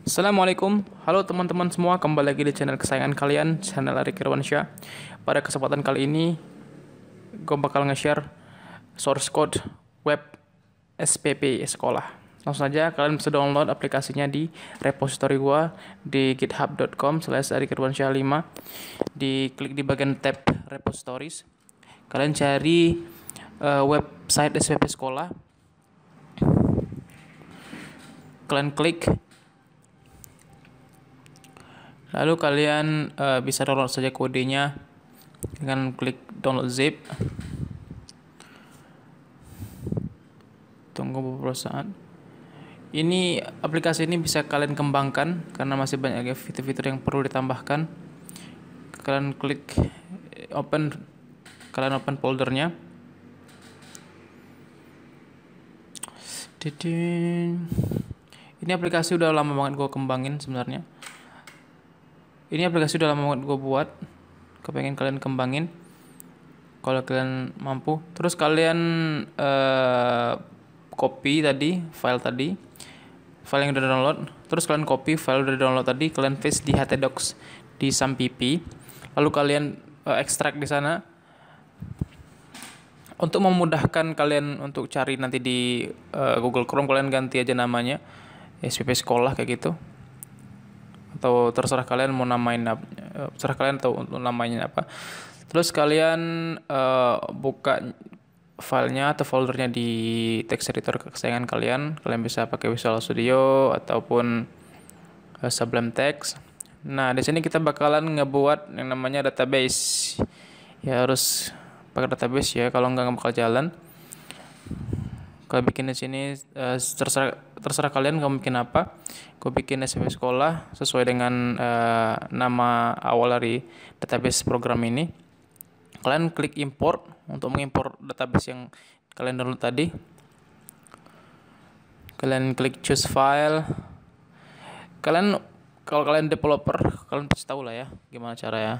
Assalamualaikum, halo teman-teman semua, kembali lagi di channel kesayangan kalian, channel Ari Irwansyah. Pada kesempatan kali ini, gue bakal nge-share source code web SPP sekolah. Langsung aja, kalian bisa download aplikasinya di repository gue di github.com slash Ari Kirwansyah 5. klik di bagian tab repositories. Kalian cari uh, website SPP sekolah. Kalian klik lalu kalian uh, bisa download saja kodenya dengan klik download zip tunggu beberapa saat ini aplikasi ini bisa kalian kembangkan karena masih banyak ya fitur-fitur yang perlu ditambahkan kalian klik eh, open kalian open foldernya ini aplikasi udah lama banget gue kembangin sebenarnya ini aplikasi udah lama gue buat kepengen kalian kembangin kalau kalian mampu terus kalian uh, copy tadi file tadi file yang udah download terus kalian copy file udah download tadi kalian paste di htdocs di sampipi. lalu kalian uh, ekstrak di sana untuk memudahkan kalian untuk cari nanti di uh, Google Chrome kalian ganti aja namanya SPP sekolah kayak gitu atau terserah kalian mau namain apa eh, terserah kalian atau untuk namanya apa terus kalian uh, buka filenya atau foldernya di text editor kesayangan kalian kalian bisa pakai Visual Studio ataupun uh, Sublime Text nah di sini kita bakalan ngebuat yang namanya database ya harus pakai database ya kalau nggak bakal jalan gue bikin di sini uh, terserah terserah kalian kamu bikin apa. Gue bikin SMP sekolah sesuai dengan uh, nama awal dari database program ini. Kalian klik import untuk mengimpor database yang kalian download tadi. Kalian klik choose file. Kalian kalau kalian developer, kalian pasti tahu lah ya gimana cara ya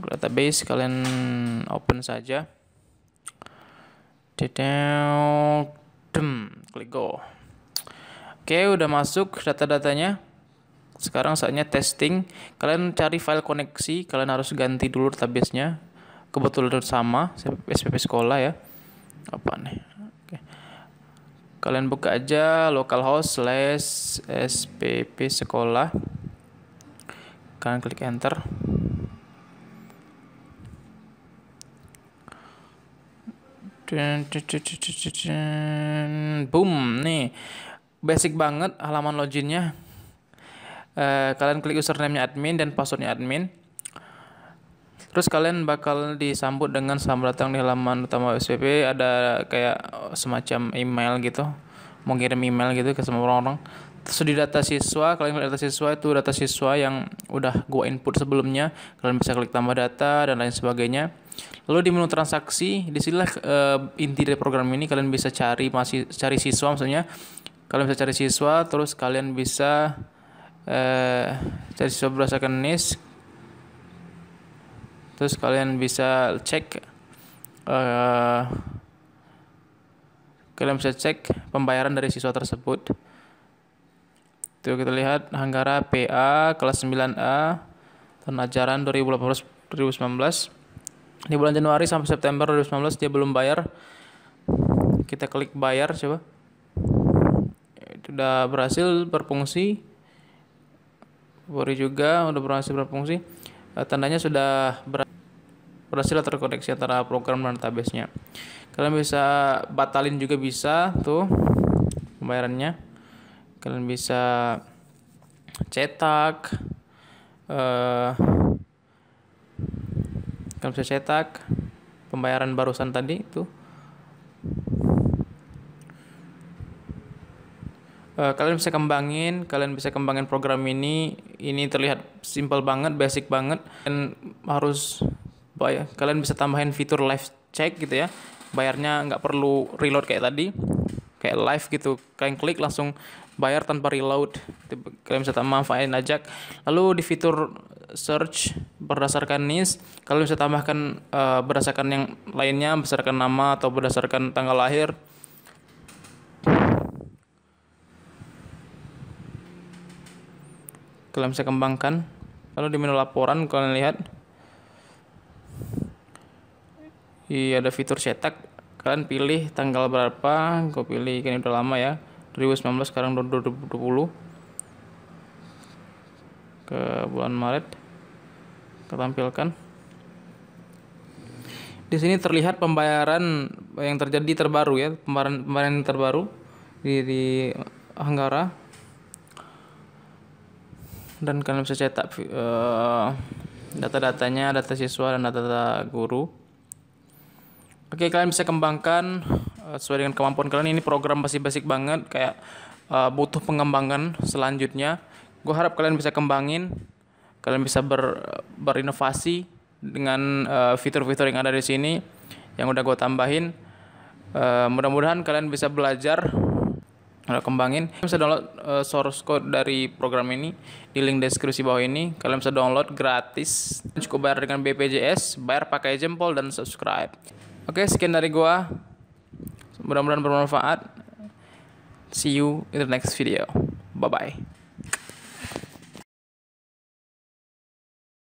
database kalian open saja Detail, dem, klik go. Oke, udah masuk data-datanya. Sekarang saatnya testing. Kalian cari file koneksi, kalian harus ganti dulu database-nya. Kebetulan sama, SPP sekolah ya. Apa nih? Oke. Kalian buka aja localhost slash SPP sekolah. Kalian klik enter. boom nih basic banget halaman loginnya eh, kalian klik username-nya admin dan password-nya admin terus kalian bakal disambut dengan selamat datang di halaman utama SPP ada kayak semacam email gitu mau kirim email gitu ke semua orang Terus di data siswa, kalian melihat data siswa itu data siswa yang udah gua input sebelumnya. Kalian bisa klik tambah data dan lain sebagainya. Lalu di menu transaksi, disinilah uh, inti dari program ini kalian bisa cari masih cari siswa maksudnya. Kalian bisa cari siswa, terus kalian bisa uh, cari siswa berdasarkan NIS. Terus kalian bisa cek uh, kalian bisa cek pembayaran dari siswa tersebut itu kita lihat Hanggara PA kelas 9A tahun ajaran 2018 2019 di bulan Januari sampai September 2019 dia belum bayar kita klik bayar coba sudah berhasil berfungsi Bori juga udah berhasil berfungsi eh, tandanya sudah berhasil terkoneksi antara program dan database-nya kalian bisa batalin juga bisa tuh pembayarannya kalian bisa cetak uh, kalian bisa cetak pembayaran barusan tadi itu eh, kalian bisa kembangin kalian bisa kembangin program ini ini terlihat simple banget basic banget dan harus bayar kalian bisa tambahin fitur live check gitu ya bayarnya nggak perlu reload kayak tadi kayak live gitu kalian klik langsung bayar tanpa reload kalian bisa manfaatin aja, lalu di fitur search berdasarkan nis, kalian bisa tambahkan uh, berdasarkan yang lainnya berdasarkan nama atau berdasarkan tanggal lahir kalian bisa kembangkan lalu di menu laporan kalian lihat iya ada fitur cetak kalian pilih tanggal berapa gue pilih ini udah lama ya 2019 sekarang 2020 ke bulan Maret Tampilkan. di sini terlihat pembayaran yang terjadi terbaru ya pembayaran pembayaran terbaru di, di Anggara dan kalian bisa cetak eh, data-datanya data siswa dan -data guru Oke, kalian bisa kembangkan uh, sesuai dengan kemampuan kalian. Ini program masih basic banget, kayak uh, butuh pengembangan selanjutnya. Gue harap kalian bisa kembangin, kalian bisa ber, berinovasi dengan fitur eh, fitur-fitur yang ada di sini yang udah gue tambahin. Uh, mudah-mudahan kalian bisa belajar kalau kembangin kalian bisa download uh, source code dari program ini di link deskripsi bawah ini kalian bisa download gratis cukup bayar dengan BPJS bayar pakai jempol dan subscribe Oke, sekian dari gua. Mudah-mudahan bermanfaat. See you in the next video. Bye bye.